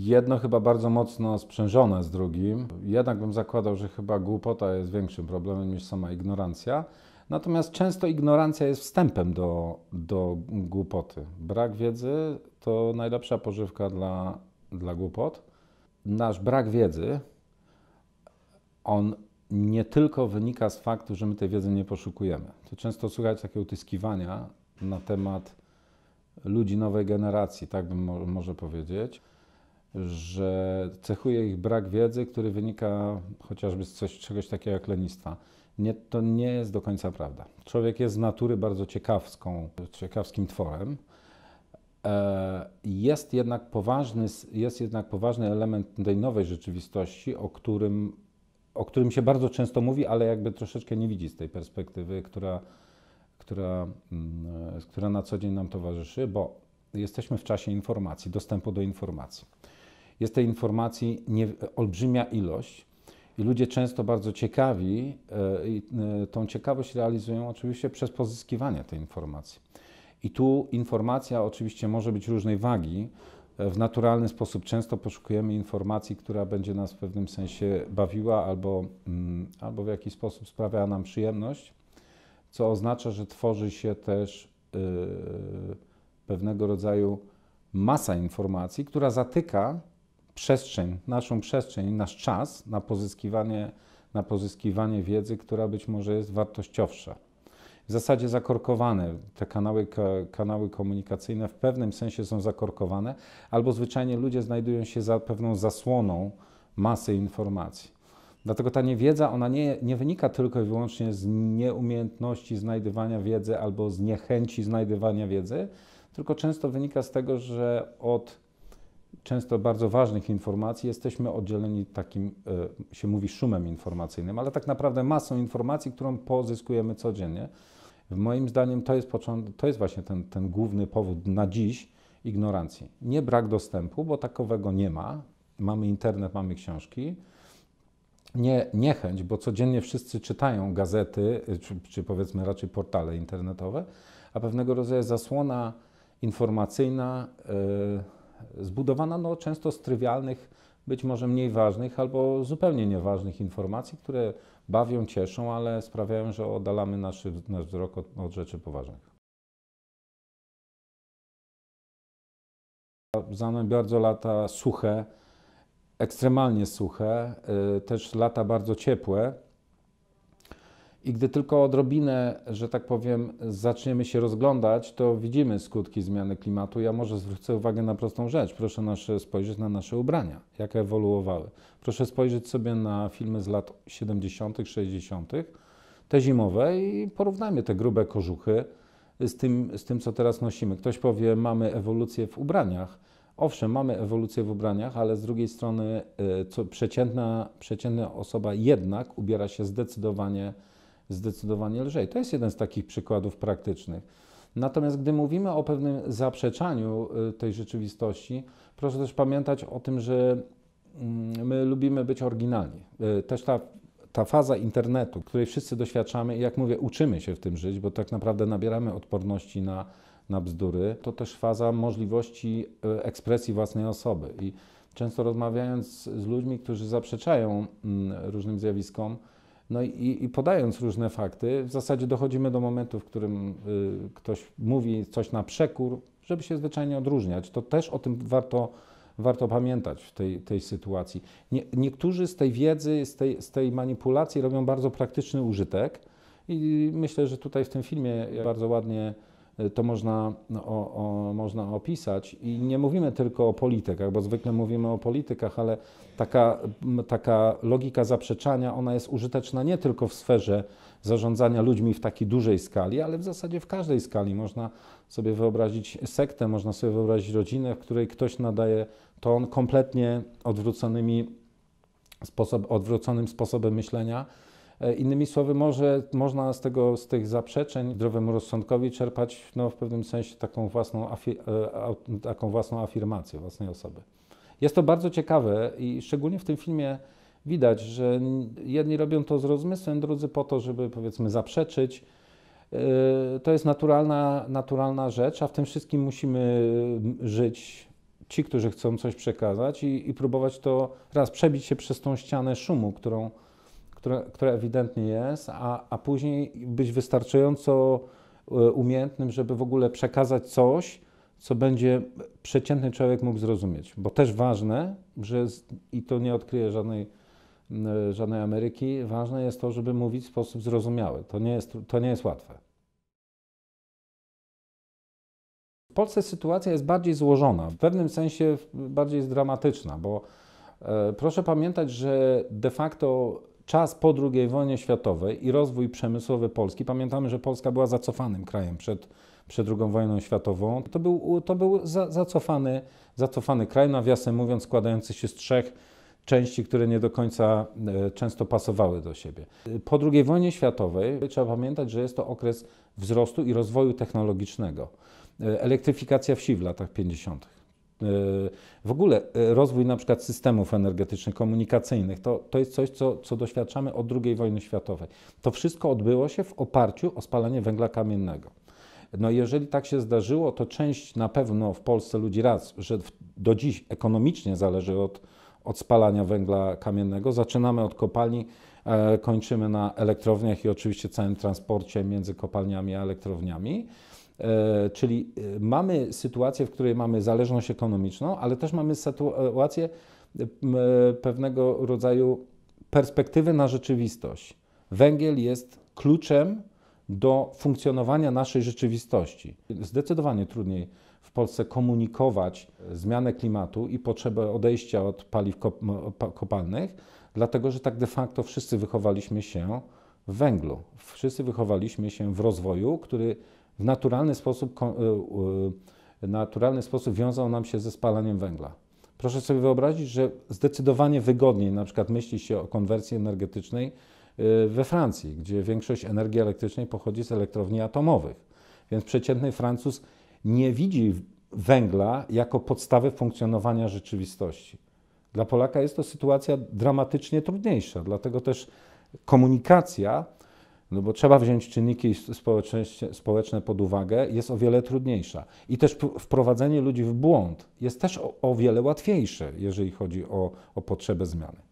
Jedno chyba bardzo mocno sprzężone z drugim. Jednak bym zakładał, że chyba głupota jest większym problemem niż sama ignorancja. Natomiast często ignorancja jest wstępem do, do głupoty. Brak wiedzy to najlepsza pożywka dla, dla głupot. Nasz brak wiedzy, on nie tylko wynika z faktu, że my tej wiedzy nie poszukujemy. To często słychać takie utyskiwania na temat ludzi nowej generacji, tak bym mo może powiedzieć że cechuje ich brak wiedzy, który wynika chociażby z coś, czegoś takiego jak lenistwa. Nie, to nie jest do końca prawda. Człowiek jest z natury bardzo ciekawską, ciekawskim tworem. E, jest jednak, poważny, jest jednak poważny element tej nowej rzeczywistości, o którym, o którym się bardzo często mówi, ale jakby troszeczkę nie widzi z tej perspektywy, która, która, mm, e, która na co dzień nam towarzyszy, bo jesteśmy w czasie informacji, dostępu do informacji. Jest tej informacji nie, olbrzymia ilość i ludzie często bardzo ciekawi e, i e, tą ciekawość realizują oczywiście przez pozyskiwanie tej informacji. I tu informacja oczywiście może być różnej wagi. E, w naturalny sposób często poszukujemy informacji, która będzie nas w pewnym sensie bawiła albo, mm, albo w jakiś sposób sprawiała nam przyjemność, co oznacza, że tworzy się też pewnego rodzaju masa informacji, która zatyka przestrzeń, naszą przestrzeń, nasz czas na pozyskiwanie, na pozyskiwanie wiedzy, która być może jest wartościowsza. W zasadzie zakorkowane, te kanały, kanały komunikacyjne w pewnym sensie są zakorkowane, albo zwyczajnie ludzie znajdują się za pewną zasłoną masy informacji. Dlatego ta niewiedza, ona nie, nie wynika tylko i wyłącznie z nieumiejętności znajdywania wiedzy albo z niechęci znajdywania wiedzy, tylko często wynika z tego, że od często bardzo ważnych informacji jesteśmy oddzieleni takim, e, się mówi, szumem informacyjnym, ale tak naprawdę masą informacji, którą pozyskujemy codziennie. Moim zdaniem to jest, to jest właśnie ten, ten główny powód na dziś ignorancji. Nie brak dostępu, bo takowego nie ma. Mamy internet, mamy książki. Nie, niechęć, bo codziennie wszyscy czytają gazety, e, czy, czy powiedzmy raczej portale internetowe, a pewnego rodzaju zasłona informacyjna. Yy, zbudowana no, często z trywialnych, być może mniej ważnych albo zupełnie nieważnych informacji, które bawią, cieszą, ale sprawiają, że oddalamy nasz, nasz wzrok od, od rzeczy poważnych. Za mną bardzo lata suche, ekstremalnie suche, y, też lata bardzo ciepłe. I gdy tylko odrobinę, że tak powiem, zaczniemy się rozglądać, to widzimy skutki zmiany klimatu. Ja może zwrócę uwagę na prostą rzecz. Proszę nasze, spojrzeć na nasze ubrania, jak ewoluowały. Proszę spojrzeć sobie na filmy z lat 70., 60., te zimowe i porównajmy te grube kożuchy z tym, z tym, co teraz nosimy. Ktoś powie, mamy ewolucję w ubraniach. Owszem, mamy ewolucję w ubraniach, ale z drugiej strony e, co przeciętna, przeciętna osoba jednak ubiera się zdecydowanie zdecydowanie lżej. To jest jeden z takich przykładów praktycznych. Natomiast gdy mówimy o pewnym zaprzeczaniu y, tej rzeczywistości, proszę też pamiętać o tym, że mm, my lubimy być oryginalni. Y, też ta, ta faza internetu, której wszyscy doświadczamy i jak mówię, uczymy się w tym żyć, bo tak naprawdę nabieramy odporności na, na bzdury, to też faza możliwości y, ekspresji własnej osoby. I często rozmawiając z ludźmi, którzy zaprzeczają mm, różnym zjawiskom, no i, i, podając różne fakty, w zasadzie dochodzimy do momentu, w którym y, ktoś mówi coś na przekór, żeby się zwyczajnie odróżniać. To też o tym warto, warto pamiętać w tej, tej sytuacji. Nie, niektórzy z tej wiedzy, z tej, z tej manipulacji robią bardzo praktyczny użytek i myślę, że tutaj w tym filmie bardzo ładnie to można, no, o, o, można opisać. I nie mówimy tylko o politykach, bo zwykle mówimy o politykach, ale taka, taka logika zaprzeczania, ona jest użyteczna nie tylko w sferze zarządzania ludźmi w takiej dużej skali, ale w zasadzie w każdej skali. Można sobie wyobrazić sektę, można sobie wyobrazić rodzinę, w której ktoś nadaje ton kompletnie odwróconymi sposob, odwróconym sposobem myślenia, E, innymi słowy, może można z, tego, z tych zaprzeczeń zdrowemu rozsądkowi czerpać no, w pewnym sensie taką własną, afi, e, taką własną afirmację własnej osoby. Jest to bardzo ciekawe i szczególnie w tym filmie widać, że jedni robią to z rozmysłem, drudzy po to, żeby powiedzmy zaprzeczyć. E, to jest naturalna, naturalna rzecz, a w tym wszystkim musimy żyć ci, którzy chcą coś przekazać i, i próbować to raz przebić się przez tą ścianę szumu, którą które, które ewidentnie jest, a, a później być wystarczająco e, umiejętnym, żeby w ogóle przekazać coś, co będzie przeciętny człowiek mógł zrozumieć. Bo też ważne, że i to nie odkryje żadnej, e, żadnej Ameryki, ważne jest to, żeby mówić w sposób zrozumiały. To nie jest, to nie jest łatwe. W Polsce sytuacja jest bardziej złożona, w pewnym sensie bardziej jest dramatyczna, bo e, proszę pamiętać, że de facto czas po II wojnie światowej i rozwój przemysłowy Polski, pamiętamy, że Polska była zacofanym krajem przed, przed II wojną światową, to był, to był za, zacofany, zacofany kraj, nawiasem mówiąc, składający się z trzech części, które nie do końca e, często pasowały do siebie. Po II wojnie światowej trzeba pamiętać, że jest to okres wzrostu i rozwoju technologicznego. E, elektryfikacja wsi w latach 50. W ogóle e, rozwój na przykład systemów energetycznych, komunikacyjnych, to, to jest coś, co, co doświadczamy od II wojny światowej. To wszystko odbyło się w oparciu o spalanie węgla kamiennego. No jeżeli tak się zdarzyło, to część na pewno w Polsce ludzi raz, że do dziś ekonomicznie zależy od, od spalania węgla kamiennego. Zaczynamy od kopalni, e, kończymy na elektrowniach i oczywiście całym transporcie między kopalniami a elektrowniami. E, czyli e, mamy sytuację, w której mamy zależność ekonomiczną, ale też mamy sytuację e, pewnego rodzaju perspektywy na rzeczywistość. Węgiel jest kluczem do funkcjonowania naszej rzeczywistości. Zdecydowanie trudniej w Polsce komunikować zmianę klimatu i potrzebę odejścia od paliw kopalnych, dlatego że tak de facto wszyscy wychowaliśmy się w węglu. Wszyscy wychowaliśmy się w rozwoju, który w naturalny sposób, y, y, naturalny sposób wiązał nam się ze spalaniem węgla. Proszę sobie wyobrazić, że zdecydowanie wygodniej na przykład myśli się o konwersji energetycznej y, we Francji, gdzie większość energii elektrycznej pochodzi z elektrowni atomowych. Więc przeciętny Francuz nie widzi węgla jako podstawy funkcjonowania rzeczywistości. Dla Polaka jest to sytuacja dramatycznie trudniejsza, dlatego też komunikacja no bo trzeba wziąć czynniki społeczne pod uwagę, jest o wiele trudniejsza. I też wprowadzenie ludzi w błąd jest też o, o wiele łatwiejsze, jeżeli chodzi o, o potrzebę zmiany.